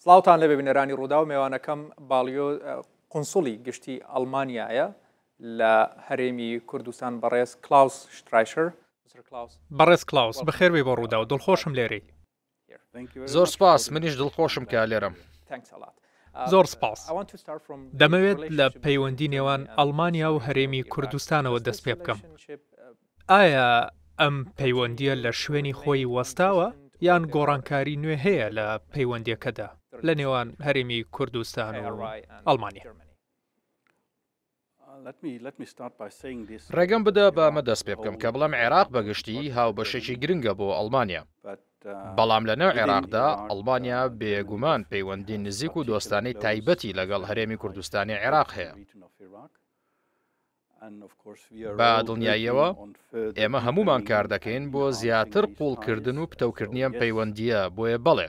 سلااوان لە ببینەرانی ڕوودا و میێوانەکەم باڵیۆ قنسڵی گشتی ئەلمانیایە لە هەرێمی کوردستان بەڕێز کلاوس شترایشر بەڕێز کلاوس بەخێوی بۆ ڕوودا و دڵخۆشم لێری زۆر سپاس منیش دڵخۆشم کە لێرم زۆر سپاس دەمەوێت لە پەیوەندی نێوان ئەلمانیا و هەرێمی کوردستانەوە دەست پێ بکەم uh, ئایا ئەم پەیوەندیە لە شوێنی خۆی وەستاوە یان گۆڕانکاری نوێ هەیە لە پەیوەندیەکەدا لە نێوان هەرێمی کوردستان و ئەڵمانیا. Uh, ڕێگەم بدە بەمە دەست پێ بکەم کە بڵام عێراق بەگشتی هاوبەشێکی گرنگە بۆ ئەڵمانیا uh, بەڵام لەنەو عێراقدا ئەڵبانیا uh, بێگومان پەیوەندی نزیک و دۆستانی تایبەتی لەگەڵ هەرێمی کوردستانی عێراق هەیە بە دڵنیاییەوە ئێمە هەمومان کار دەکەین بۆ زیاتر قوڵکردن و پتەوکردنیەم پەیوەندیە بۆیە بەڵێ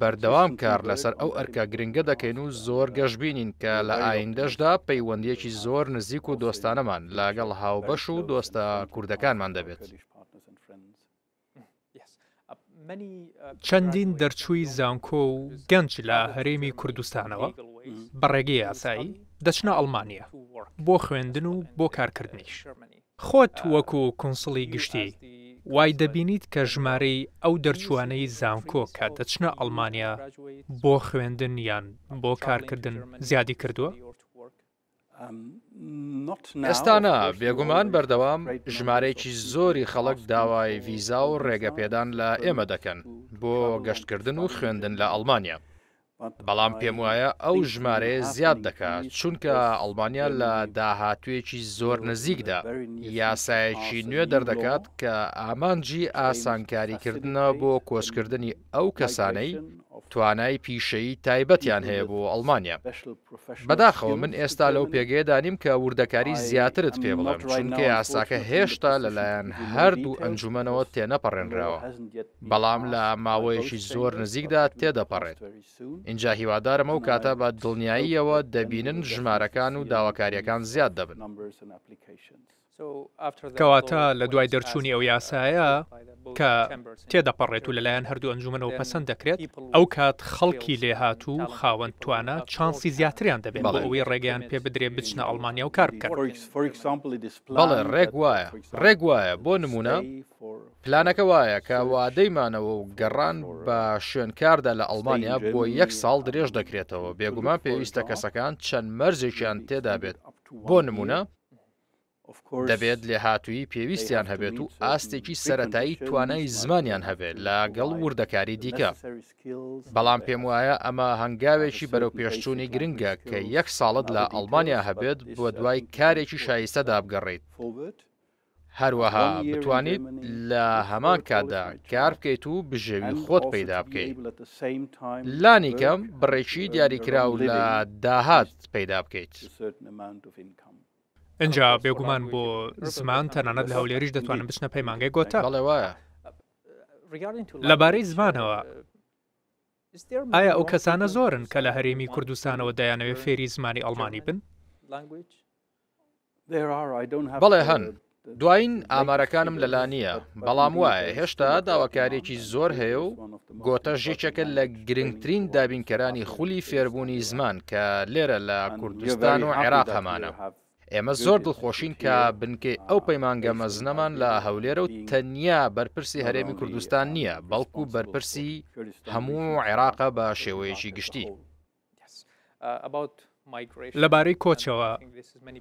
بەردەوام کار لەسەر ئەو ئەرکە گرنگە دەکەین و زۆر گەشببینین کە لە ئایندەشدا پەیوەندیەکی زۆر نزیک و دۆستانەمان لاگەڵ هاوبەش و دۆستە کوردەکانمان دەبێت. Uh, uh, چەندین دەرچووی زانکۆ و گەنج لە هەرێمی کوردستانەوە mm-hmm. بەڕێگەی یاسایی دەچنە ئەڵمانیا بۆ خوێندن و بۆ کارکردنیش خۆت uh, وەکو کنسڵی گشتی وای دەبینیت کە ژمارەی ئەو دەرچوانەی زانکۆ کە دەچنە ئەڵمانیا بۆ خوێندن یان بۆ کارکردن زیادی کردووە؟ ئێستانە بێگومان بەردەوام ژمارەیەکی زۆری خەڵک داوای ڤیزا و ڕێگەپێدان لە ئێمە دەکەن بۆ گەشتکردن و خوێندن لە ئەڵمانیا. بەڵام پێم وایە ئەو ژمارەیە زیاد دەکات چونکە ئەڵمانیا لە داهاتوێکی زۆر نزیکدا یاسایەکی نوێ دەردەکات کە ئامانجی ئاسانکاریکردنە بۆ کۆچکردنی ئەو کەسانەی توانای پیشەی تایبەتیان هەیە بۆ ئەڵمانیا بەداخەوە من ئێستا لەو پێگەیدانیم کە وردەکاری زیاترت پێ بڵێم چونکە یاساکە هێشتا لەلایەن هەردوو ئەنجومەنەوە تێنەپەڕێنراوە بەڵام لە ماوەیەکی زۆر نزیکدا تێدەپەڕێت اینجا هیوادارم ئەو کاتە بە دڵنیاییەوە دەبینن ژمارەکان و داواکاریەکان زیاد دەبن کەواتە لە دوای دەرچوونی ئەو یاسایە کە تێدەپەڕێت و لەلایەن هەردوو ئەنجومەوە پەسەند دەکرێت ئەو کات خەڵکی لێهاتوو خاوەند توانە چانسی زیاتریان دەبێت بە ئەوەی ڕێگەیان پێ بدرێ بچنە ئەڵمانیا و کار بکەن بەڵێ ڕێک وایە ڕێک وایە بۆ نمونە پلانەکە وایە کە وادەیمانەوە و گەڕان بە شوێنکاردا لە ئەڵمانیا بۆ یەک ساڵ درێژ دەکرێتەوە بێگومان پێویستە کەسەکان چەند مەرزێکیان تێدا بێت بۆ نمونە دەبێت لێ هاتووی پێویستیان هەبێت و ئاستێکی سەتایی توانای زمانیان هەبێت لەگەڵ وردەکاری دیکە بەڵام پێم وایە ئەمە هەنگاوێکی بەرەو پێشچوونی گرنگە کە یەک ساڵت لە ئەڵمانیا هەبێت بۆ دوای کارێکی شایستە دابگەڕیت هەروەها بتوانیت لە هەمان کاتدا کار بکەیت و بژێوی خۆت پیدا بکەیت لانی کەم بڕێکی دیاریکراو لە داهات پیدا بکەیت. اینجا بێگومان بۆ زمان تەنانەت لە هەولێریش دەتوانن بچنە پەیمانگەی گۆتا بڵێوایە لەبارەی زمانەوە ئایا ئەو کەسانە زۆرن کە لە هەرێمی کوردستانەوە دایانەوێت فێری زمانی ئەڵمانی بن بەڵێ هەن دوایین ئامارەکانم لەلانیە بەڵام وایە هێشتا داواکارێکی زۆر هەیە و گۆتە ژێچەکە لە گرنگترین دابینکەرانی خولی فێربوونی زمان کە لێرە لە کوردستان و عێراق هەمانە. ئێمە زۆر دڵخۆشین کە بنکەی ئەو پەیمانگە مەزنەمان لە هەولێرە و تەنیا بەرپرسی هەرێمی کوردستان نییە بەڵکو بەرپرسی هەموو عێراقە بە شێوەیەکی گشتی. Uh, لەبارەی کۆچەوە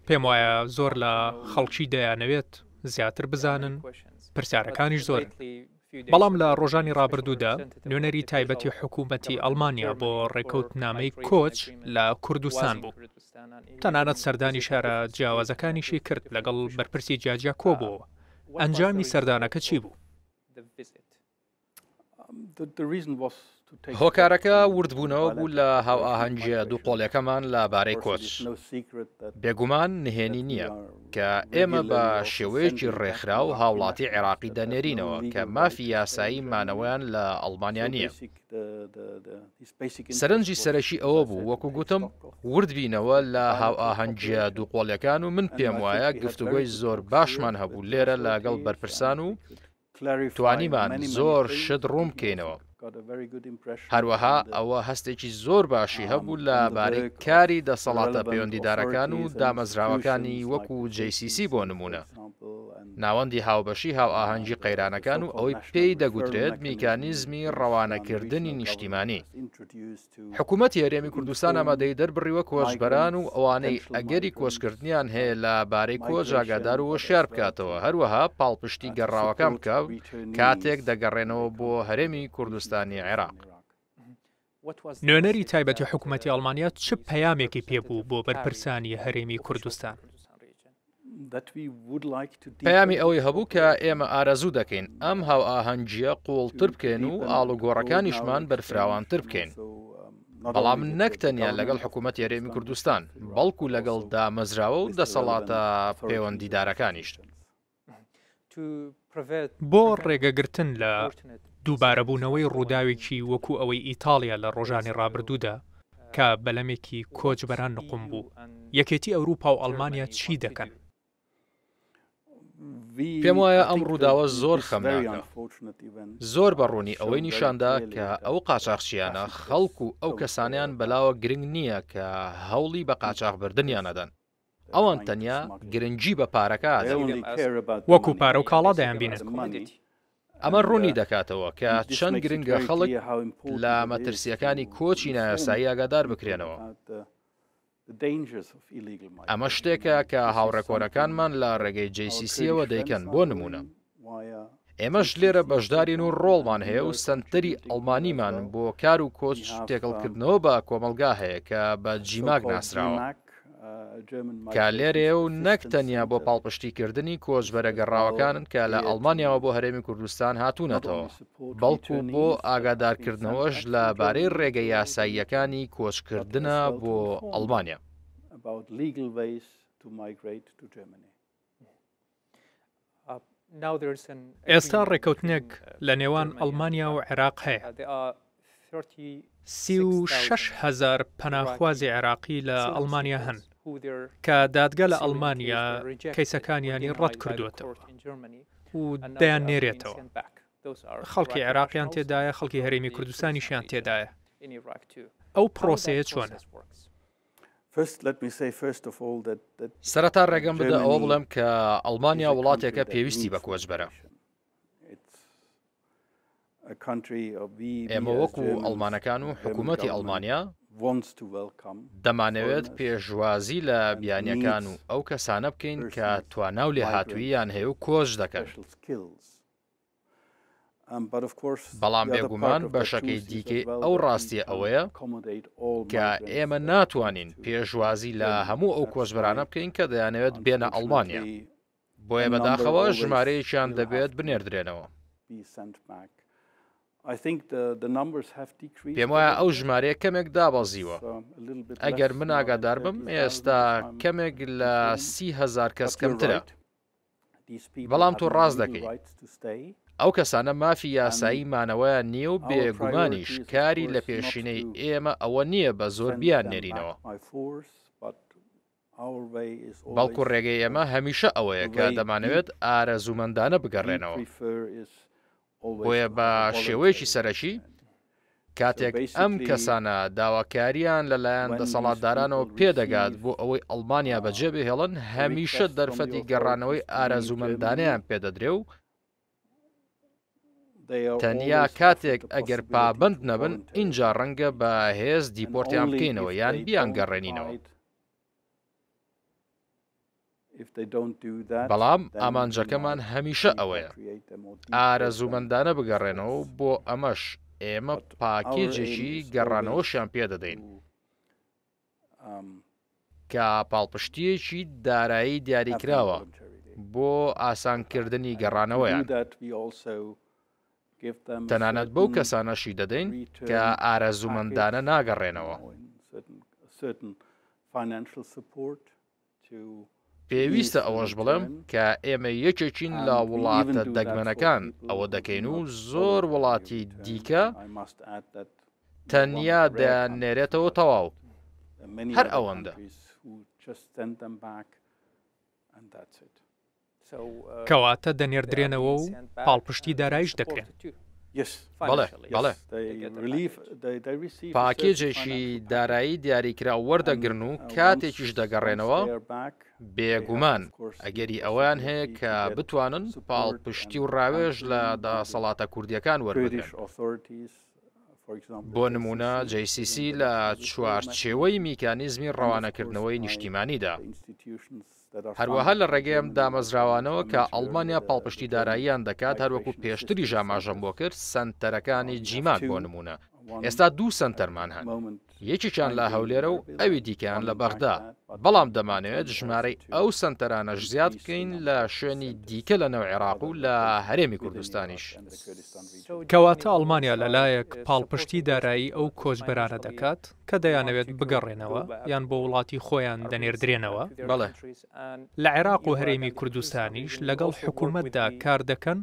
پێم وایە زۆر لە خەڵکی دەیانەوێت زیاتر بزانن پرسیارەکانیش زۆر بەڵام لە ڕۆژانی ڕابردوودا نوێنەری تایبەتی حکوومەتی ئەلمانیا بۆ ڕێکەوتنامەی کۆچ لە کوردستان بوو تەنانەت سەردانی شارە جیاوازەکانیشی کرد لەگەڵ بەرپرسی جیاجیا کۆبووە ئەنجامی سەردانەکە چی بوو؟ هۆکارەکە وردبوونەوە بوو لە هاو ئاهەنجە دوو قۆڵەکەمان لەبارەی کۆچ بێگومان نهێنی نییە کە ئێمە بە شێوەیەکی ڕێکخرا و هاوڵاتی عێراقی دەنێرینەوە کە مافی یاسایی مانەوەیان لە ئەڵمانیا نییە سەرنجی سەرەشی ئەوە بوو وەکو گوتم وردبینەوە لە هاو ئاهەنجە دوو قۆڵەکان و من پێم وایە گفتوگۆی زۆر باشمان هەبوو لێرە لەگەڵ بەرپرسان و توانیمان زۆر شت ڕووم بکەینەوە هەروەها ئەوە هەستێکی زۆر باشی هەبوو لە بارەی کاری دەسەڵاتە پەیوەندیدارەکان و دامەزراوەکانی وەکو جCC بۆ نمونە ناوەندی هاوبەشی هاو ئاهەنگی uh, قەیرانەکان و ئەوەی پێی دەگوترێت میکانیزمی uh, ڕەوانەکردنی نیشتیمانی حکوومەت یاریێمی کوردستان ئەمەدەی دەربڕیوە کۆژبەران و ئەوانەی ئەگەری کۆشکردنیان هەیە لە بارەی کۆ جاگادار و شار بکاتەوە هەروەها پاڵپشتی uh, گەڕاوەکان بکە کاتێک دەگەڕێنەوە بۆ هەرێمی کوردستان کوردستانی عێراق نوێنەری تایبەتی حکوومەتتی ئەڵمانیا چ پەیامێکی پێبوو بۆ بەرپرسانی هەرێمی کوردستان پەیامی ئەوەی هەبوو کە ئێمە ئارەزوو دەکەین ئەم هاو ئاهەنگجیە قوڵتر بکەین و ئاڵوگۆڕەکانیشمان بەرفراوانتر بکەین um, بەڵام نەکتەنیا لەگەڵ حکوومەت یاێمی کوردستان بەڵکو لەگەڵ دامەزراوە و دەسەڵاتە پەیوەندیدارەکانیشت بۆ ڕێگەگرتن لە دووبارەبوونەوەی ڕووداوێکی وەکو ئەوەی ئیتالیا لە ڕۆژانی ڕابردوودا کە بەلەمێکی کۆچبەران نقم بوو یەکێتی ئەوروپا و ئەلمانیا چی دەکەن پێم وایە ئەم ڕووداوە زۆر خەمناکە زۆر بەڕوونی ئەوەی نیشاندا کە ئەو قاچاقشیانە خەڵکو و ئەو کەسانیان بەلاوە گرنگ نییە کە هەوڵی بە قاچاق بردنیانەدەن ئەوان تەنیا گرنگجی بە پارەکە وەکو پارە و کاڵا دەیان بینن ئەمە ڕوونی دەکاتەوە کە چەند گرنگە خەڵک لە مەترسیەکانی کۆچی نایاسایی ئاگادار بکرێنەوە. ئەمە شتێکە کە هاوڕێکۆرەکانمان لە ڕێگەی جیسیسیەوە دەیکەن بۆ نمونە. ئێمەش لێرە بەشدارین و ڕۆڵمان هەیە و سنتری ئەڵمانیمان بۆ کار و کۆچ تێکەڵکردنەوە um, بە کۆمەلگا هەیە کە بە جیماک ناسراوە. کالێرێ و نەک تەنیا بۆ پاڵپشتیکردنی کۆژبەرە گەڕاوەکانن کە لە ئەڵمانیاەوە بۆ هەرێمی کوردستان هاتوونەتەوە بەڵکو بۆ ئاگادارکردنەوەش لە بارەی ڕێگە یاساییەکانی کۆچکردنە بۆ ئەڵمانیا. Uh, ئێستا ڕێکەوتنێک uh, لە نێوان ئەڵمانیا و عێراق هەیە uh, سی و 6هزار پەناخوازی عێراقی لە ئەڵمانیا هەن کە دادگە لە ئەلمانیا کەیسەکانیانی ڕەت کردوێتەوە و دەیان نێرێتەوە خەڵکی عێراقیان تێدایە خەڵکی هەرێمی کوردستانیشیان تێدایە ئەو پرۆسەیە چۆنە سەرەتا ڕێگەم بدە ئەوە بڵێم کە ئەلمانیا وڵاتێکە پێویستی بە کۆچبەرە ئێمە وەکو ئەلمانەکان و حکوومەتی ئەلمانیا دەمانەوێت پێشوازی لە بیانیەکان و ئەو کەسانە بکەین کە تواناو لێ هاتووییان هەیە و کۆش دەکەن. Um, بەڵام بێگومان بەشەکەی دیکەی ئەو ڕاستی ئەوەیە کە ئێمە ناتوانین پێشوازی لە هەموو ئەو کۆچبرانە بکەین کە دەیانەوێت بێنە ئەڵمانیا بۆیە بەداخەوە ژمارەیەکیان دەبێت بنێردرێنەوە. پێم وایە ئەو ژمارەیە کەمێک دابەزیوە ئەگەر من uh, ئاگادار بم ئێستا کەمێک لە سیهزار کەس کەمترە بەڵام تۆ ڕاست دەکەی ئەو کەسانە مافی یاسایی مانەوەیە نییە و بێگومانیش کاری لە پێشینەی ئێمە ئەوە نییە بە زۆر بیان نێرینەوە بەڵکو ڕێگەی ئێمە هەمیشە ئەوەیە کە دەمانەوێت ئارەزوومەندانە بگەڕێنەوە. بۆیە بە شێوەیەکی سەرەکی کاتێک ئەم کەسانە داواکاریان لەلایەن دەسەڵاتدارانەوە پێدەگات بۆ ئەوەی ئەلمانیا uh, بەجێ بهێڵن هەمیشە دەرفەتی گەڕانەوەی ئارەزومەندانیان پێدەدرێ و تەنیا کاتێک ئەگەر پابند نەبن اینجا ڕەنگە بە هێز دیپۆرتیان بکەینەوە یان بیان گەڕێنینەوە. بەڵام ئامانجەکەمان هەمیشە ئەوەیە ئارەزوومەندانە بگەڕێنەوە بۆ ئەمەش ئێمە پاکێجێکی گەڕانەوەشیان پێ دەدەین um, کە پاڵپشتیەکی دارایی دیاریکراوە بۆ ئاسانکردنی گەڕانەوەیان تەنانەت بەو کەسانەشی دەدەین کە ئارەزوومەندانە ناگەڕێنەوە. certain financial support to پێویستە ئەوەش بڵێم کە ئێمە یەکێکین لا وڵاتە دەگمەنەکان ئەوە دەکەین و زۆر وڵاتی دیکە تەنیا دەیانێرێتەوە تەواو هەر ئەوەندە uh, کەواتە دەنێردرێنەوە و پاڵپشتی uh, دارایش دەکرێن. پاکێجێکی دارایی دیاریکرا وەردەگرن و uh, کاتێکیش دەگەڕێنەوە بێگومان ئەگەری ئەویان هەیە کە بتوانن پاڵ پشتی و ڕاوێژ لە داسەڵاتە کوردیەکان وەرگێش بۆ نمونە جیسیسی لە چوارچێوەی میکانیزمی ڕەوانەکردنەوەی نیشتیمانیدا هەروەها لە ڕێگەم دامەزراوانەوە کە ئەڵمانیا پاڵپشتی داراییان دەکات هەروەکو پێشتری ژاماژەم بۆ کرد سنتەرەکانی جیمان بۆ نمونە ئێستا دوو سنتەرمان هەن یەکیان لە هەولێرە و ئەوی دیکەیان لە بەغدا بەڵام دەمانەوێت ژمارەی ئەو سنتەرانەش زیاد بکەین لە شوێنی دیکە لە نەو عێراق و لە هەرێمی کوردستانیش کەواتە ئەلمانیا لەلایەک پاڵپشتی دارایی ئەو کۆچبەرانە دەکات کە دەیانەوێت بگەڕێنەوە یان بۆ وڵاتی خۆیان دەنێردرێنەوە بڵێ لە عێراق و هەرێمی کوردستانیش لەگەڵ حکوومەتدا کار دەکەن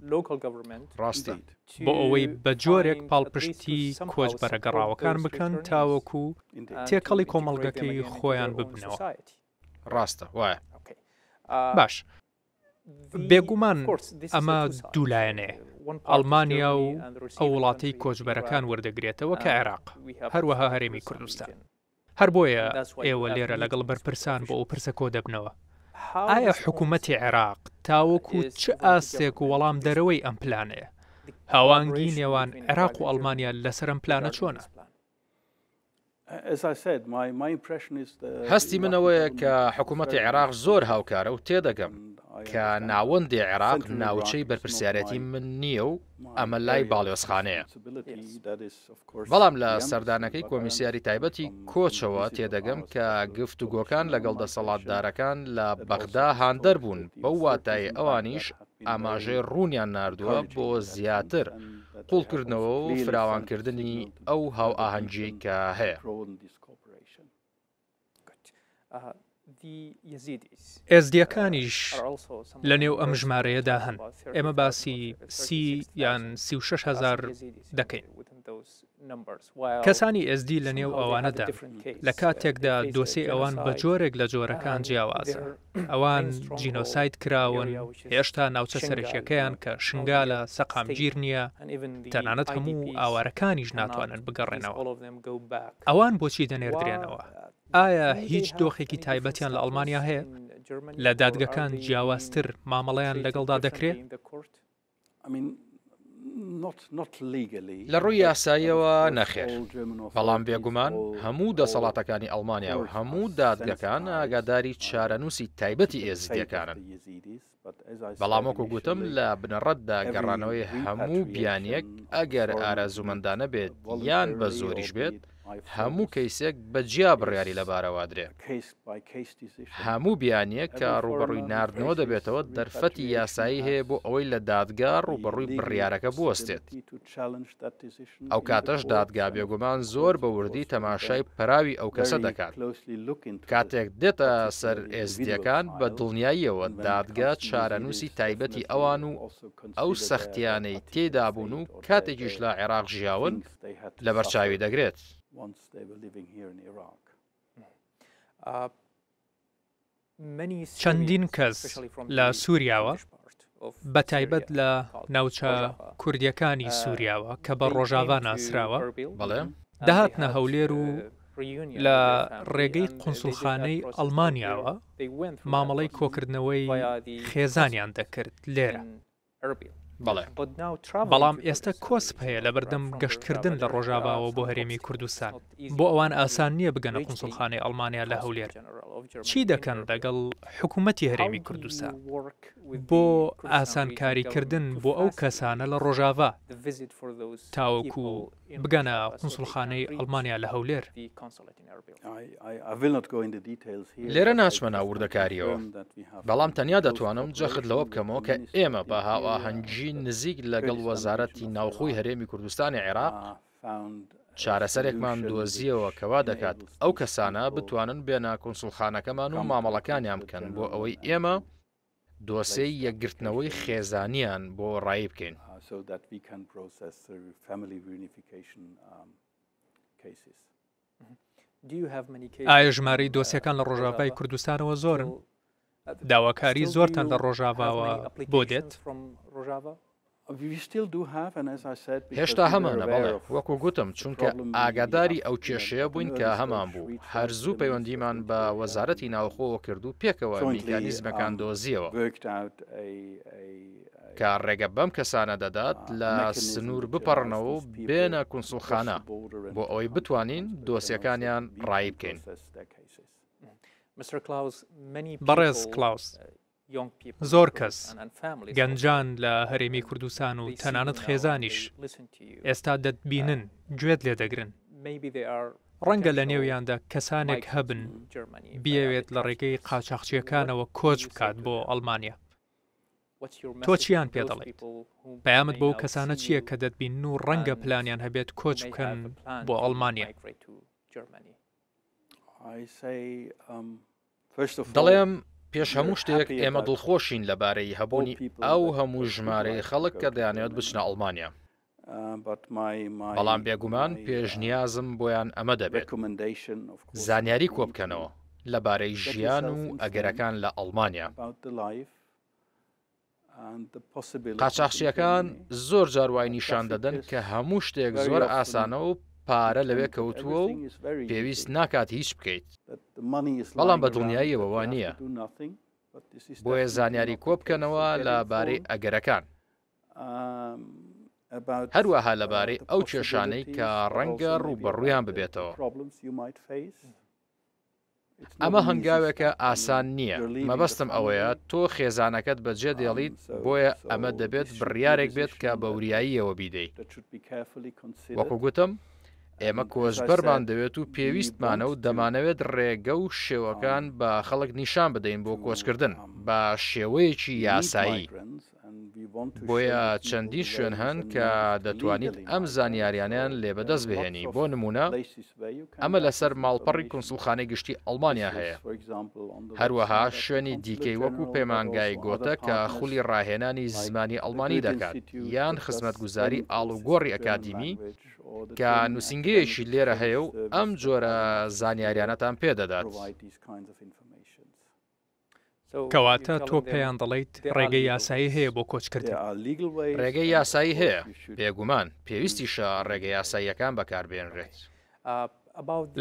ڕاستی بۆ ئەوەی بە جۆرێک پاڵپشتی کۆچ بەرەگەڕاوەکان بکەن تاوەکو تێکەڵی کۆمەڵگەکەی خۆیان ببنەوە. ڕاستە وایە باش بێگومان ئەمە دوولایەنێ ئەلمانیا و ئەو وڵاتی کۆچبەرەکان وەردەگرێتەوە کە عێراق هەروەها هەرێمی کوردستان هەر بۆیە ئێوە لێرە لەگەڵ بەرپرسان بۆ ئەو پرسە کۆ دەبنەوە ئایا حکوومەتتی عێراق تاوەکو چ ئاستێک و وەڵام دەرەوەی ئەم پلانەیە هاوانگی نێوان عێراق و ئەلمانیا لەسەر ئەم پلانە چۆنە هەستی منەوەیە کە حکوومەتی عێراق زۆر هاوکارە و تێدەگەم کە ناوەندی عێراق ناوچەی بەرپسیارەتی من نییە و ئەمە لای باڵێۆسخانەیە بەڵام لە سەردانەکەی کۆمیسیاری تایبەتی کۆچەوە تێدەگەم کە گفتوگۆکان لەگەڵ دەسەڵاتدارەکان لە بەغدا هاندەر بوون بەو واتای ئەوانیش ئاماژەی ڕوونیان نردووە بۆ زیاتر. قوڵکردنەوە و فراوانکردنی ئەو هاو ئاهەنجی کە هەیە. ئێزدیەکانیش uh, لە نێو ئەم ژمارەیەدا هەن ئێمە باسی سی یان سی6 هزار دەکەین کەسانی ئSD لە نێو ئەوانەدا لە کاتێکدا دۆسی ئەوان بە جۆرێک لە جۆرەکان um, جیاوازە ئەوان جینۆسایت کراون هێشتا ناوچە سەرشیەکەیان کە شنگالە سەقامگیر نییە تەنانەت هەموو ئاوارەکانیش ناتوانن بگەڕێنەوە ئەوان بۆچی دەنێردرێنەوە ئایا uh, هیچ دۆخێکی تایبەتیان لە ئەڵمانیا هەیە لە دادگەکان جیاوازتر مامەڵەیان لەگەڵدا دەکرێت لە ڕووی یاساییەوە نەخێر بەڵام بێگومان هەموو دەسەڵاتەکانی ئەڵمانیا و هەموو دادگەکان ئاگاداری چارەنووسی تایبەتی ئێزیەکانن بەڵامۆکو گوتم لە بنەڕەتدا گەڕانەوەی هەموو بیانیەک ئەگەر ئارازومەندانە بێت یان بە زۆریش بێت هەموو کەیسێک بەجیا بڕیاری لە بارەوە درێ هەموو بیانیە کە ڕوبڕووی نردنەوە دەبێتەوە دەرفەتی یاسایی هەیە بۆ ئەوەی لە دادگار و بڕووی بڕیارەکە بوەستێت ئەو کاتەش دادگا بێگومان زۆر بە وردی تەماشای uh, پراوی ئەو کەسە دەکات کاتێک دێتە سەر ئێزدیەکان بە دڵنیاییەوە دادگا چارەنووسی تایبەتی ئەوان و ئەو سەختیانەی تێدابوون و کاتێکیش uh, لە عێراق ژیاون لە بەرچاوی دەگرێت. once they were living here in Iraq. Uh, چەندین کەس لە سووریاوە بە تایبەت لە ناوچە کوردیەکانی uh, سووریاوە کە بە ڕۆژاوان ناسراوە بەڵێ داهاتنە هەولێر و uh, لە ڕێگەی قنسڵخانەی ئەلمانیاوە مامەڵەی کۆکردنەوەی خێزانیان دەکرد لێرە. بەڵێ بەڵام ئێستا کۆسپ هەیە لە بەردەم گەشتکردن لە ڕۆژاواوە بۆ هەرێمی کوردستان بۆ ئەوان ئاسان نییە بگەنە قوسڵخانەی ئەلمانیا لە هەولێر چی دەکەن لەگەڵ حکوومەتتی هەرێمی کوردستان بۆ ئاسانکاریکردن بۆ ئەو کەسانە لە ڕۆژاوا تاوەکو بگەنە قسڵخانەی ئەلمانیا لە هەولێر لێرە ناچمە ناوردەکاریەوە بەڵام تەنیا دەتوانم جەخت لەوە بکەمەوە کە ئێمە بە هاواهەنگی نزیک لەگەڵ وەزارەتی ناوخۆی هەرێمی کوردستانی عێراق چارەسەرێکمان دۆزیەوە کەوا دەکات ئەو کەسانە بتوانن بێنە کنسڵخانەکەمان و مامەڵەکانیان بکەن بۆ ئەوەی ئێمە دۆسەی یەکگرتنەوەی خێزانیان بۆ ڕای بکەین. so that we can process the family reunification um, cases. Mm-hmm. ئایا ژماری دۆسیەکان لە ڕۆژاوای کوردستانەوە زۆرن داواکاری زۆرتان لە ڕۆژاواوە بۆ دێت هێشتا هەمانە بەڵێ وەکو گوتم چونکە ئاگاداری ئەو کێشەیە بووین کە هەمان بوو هەرزوو پەیوەندیمان بە وەزارەتی ناوخۆوە کردو پێکەوە میکانیزمەکان um, دۆزیەوە. کە ڕێگە بەم کەسانە دەدات لە سنوور بپەڕنەوە و بێنە کنسڵخانە بۆ ئەوەی بتوانین دۆسیەکانیان ڕای بکەین. بەڕێز کلاوس. زۆر کەس گەنجان لە هەرێمی کوردستان و تەنانەت خێزانیش ئێستا دەتبینن گوێت لێ دەگرن ڕەنگە لە نێویاندا کەسانێک هەبن بیاوێت لە ڕێگەی قاچاقچیەکانەوە کۆچ بکات بۆ ئەلمانیا تۆ چیان پێ دەڵێت پەیامت بەو کەسانە چییە کە دەتبین و ڕەنگە پلانیان هەبێت کۆچ بکەن بۆ ئەڵمانیا um, دەڵێم پێش هەموو شتێک ئێمە دڵخۆشین لەبارەی هەبوونی ئەو هەموو ژمارەی خەڵک کە دەیانێت بچنە ئەڵمانیا uh, بەڵام بێگومان پێشنیازم بۆیان ئەمە دەبێت زانیاری کۆبکەنەوە لەبارەی ژیان و ئەگەرەکان لە ئەڵمانیا قاچاخشیەکان زۆر جاروای نیشان دەدەن کە هەموو شتێک زۆر ئاسانە و پارە لەوێ کەوتووە و پێویست ناکات هیچ بکەیت بەڵام بە دڵنیاییەوەوان نییە بۆیە زانیاری کۆ بکەنەوە لەبارەی ئەگەرەکان um, هەروەها لەبارەی ئەو کێشانەی کە ڕەنگە ڕوو بەڕوویان ببێتەوە ئەمە هەنگاوێکە ئاسان نییە مەبەستم ئەوەیە تۆ خێزانەکەت بەجێ دێڵیت بۆیە ئەمە دەبێت بڕیارێک بێت کە بەوریاییەوە بیدەیت وەکو گوتم ئێمە کۆژبەرمان دەوێت و پێویستمانە و دەمانەوێت ڕێگە و شێوەکان بە خەڵک نیشان بدەین بۆ کۆچکردن بە شێوەیەکی یاسایی بۆیە چەندی شوێن هەن کە دەتوانیت ئەم زانیاریانیان لێ بەدەست بهێنی بۆ نمونە ئەمە لەسەر ماڵپەڕی کنسڵخانەی گشتی ئەلمانیا هەیە هەروەها شوێنی دیکەی وەکو پەیمانگای گۆتە کە خولی ڕاهێنانی زمانی ئەلمانی دەکات یان خزمەت گوزاری ئاڵوگۆڕی ئەکادیمی کە نووسنگەیەکی لێرە هەیە و ئەم جۆرە زانیاریانەتان پێدەدات. کەواتە تۆ پێیان دەڵیت ڕێگەی یاسایی هەیە بۆ کۆچکردن ڕێگەی یاسایی هەیە بێگومان پێویستیشە ڕێگەی یاساییەکان بەکاربێنرێت uh,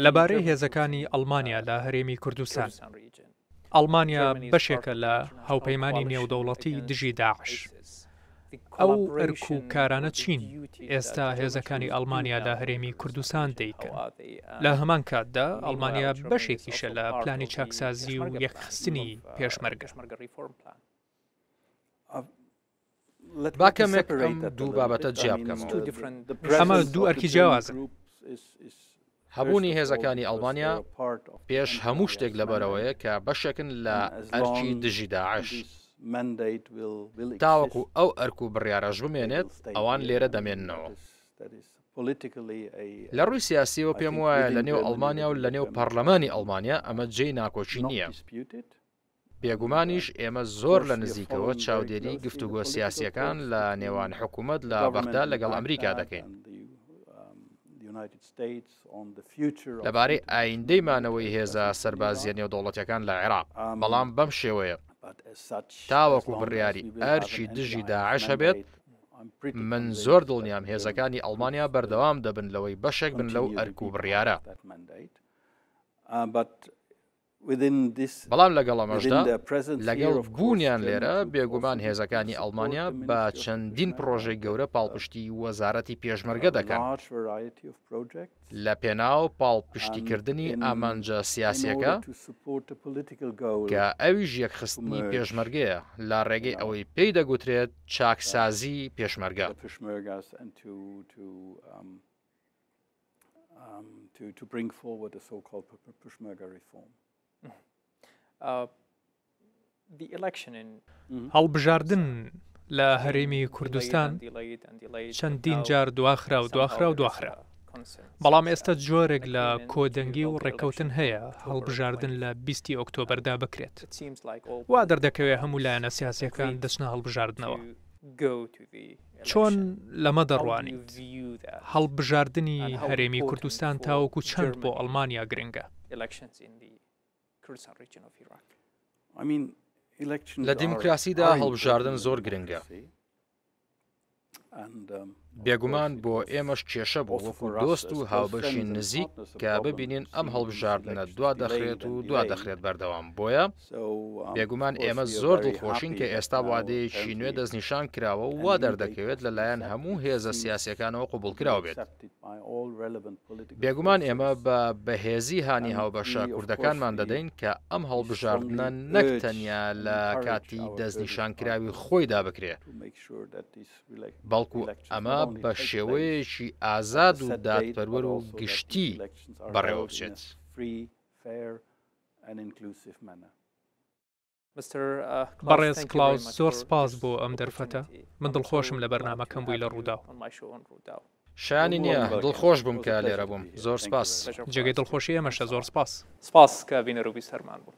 لەبارەی هێزەکانی ئەلمانیا uh, لە هەرێمی کوردستان ئەلمانیا بەشێکە لە هاوپەیمانی نێودەوڵەتی دژی داعش ئەو ئەرک و کارانە چین ئێستا هێزەکانی ئەلمانیادا هەرێمی کوردستان دەیکن uh, لە هەمان کاتدا ئەلمانیا بەشێکیشە لە پلانی چاکسازی و یەخستنی uh, پێشمەرگە باکەمێک دوو بابەتە جیاب بکەم ئەمە دوو ئەرکی جیاوازن هەبوونی هێزەکانی ئەلمانیا پێش هەموو شتێک لەبەرەوەیە کە بەشێکن لە ئەرکی دژی داعش تاوەکو ئەو ئەرک و بڕیارەش بمێنێت ئەوان لێرە دەمێننەوە. لە ڕووی سیاسیەوە پێم وایە لە نێو ئەلمانیا و لە نێو پەرلەمانی ئەلمانیا ئەمە جێی ناکۆچی نییە. بێگومانیش ئێمە زۆر لە نزیکەوە چاودێری گفتوگۆ سیاسیەکان لە نێوان حکوومەت لە بەغدا لەگەڵ ئەمریکا دەکەین. Um, لەبارەی ئایندەیمانەوەی هێزە سەربازیە نێودوڵەتەکان لە عێراق um, بەڵام بەم شێوەیە تاوەکو بڕیاری ئەرچی دژی داعشە بێت من زۆر دڵنیام هێزەکانی ئەڵمانیا بەردەوام دەبن لەوەی بەشێک بن لەو ئەرک و بڕیارە. بەڵام لەگەڵ ئەمەشدا لەگەڵ بوونیان لێرە بێگومان هێزەکانی ئەڵمانیا بە چەندین پرۆژێک گەورە پاڵپشتی وەزارەتی پێشمەرگە دەکەن لە پێناو پاڵپشتیکردنی ئامانجە سیاسیەکە کە ئەویش یەکخستنی پێشمەرگەیە لا ڕێگەی ئەوەی پێی دەگوترێت چاکسازی پێشمەرگە. Um, um, to, to bring forward a so-called Peshmerga reform. هەڵبژاردن لە هەرێمی کوردستان چەندین جار دواخرا و دواخرا و دواخرا. بەڵام ئێستا جۆرێک لە کۆدەنگی و ڕێککەوتن هەیە هەڵبژاردن لە 20 ئۆکتۆبەردا بکرێت وا دەردەکەوێت هەموو لایەنە سیاسەکان دەچنە هەڵبژاردنەوە چۆن لەمە دەڕوانی هەڵبژاردننی هەرێمی کوردستان تاوەکو چەند بۆ ئەلمانیا گرنگە لە دیموکراسیدا هەڵبژاردن زۆر گرنگە um, بێگومان بۆ ئێمەش کێشە بۆ وەکو دۆست و هاوبەشی نزیک کە ببینین ئەم هەڵبژاردنە دوا دەخرێت و دوا دەخرێت بەردەوام بۆیە um, بێگومان ئێمە زۆر دڵخۆشین کە ئێستا وادەیەکی نوێ دەستنیشان کراوە و وا دەردەکەوێت لەلایەن هەموو هێزە سیاسەکانەوە قوبولکراوە بێت. بێگومان ئێمە بە بەهێزی هاانی هاوبەشە کوردەکانمان دەدەین کە ئەم هەڵبژاردنە نەکتەنیا لە کاتی دەستنیشانکراوی خۆیدا بکرێت بەڵکو ئەمە بە شێوەیەکی ئازاد و دادپەروەر و گشتی بەڕێوە بچێت. and inclusive manner. Uh, بەڕێز کلااوز زۆر سپاس بۆ ئەم دەرفەتە من دڵخۆشم لە بەرنمەکەم بووی لە ڕوودا. شانی نییە دڵخۆش بووم کە لێرە بووم زۆر سپاس جێگەی دڵخۆشی ئەمەشە زۆر سپاس سپاس کە بینەروبی سەرمان بوو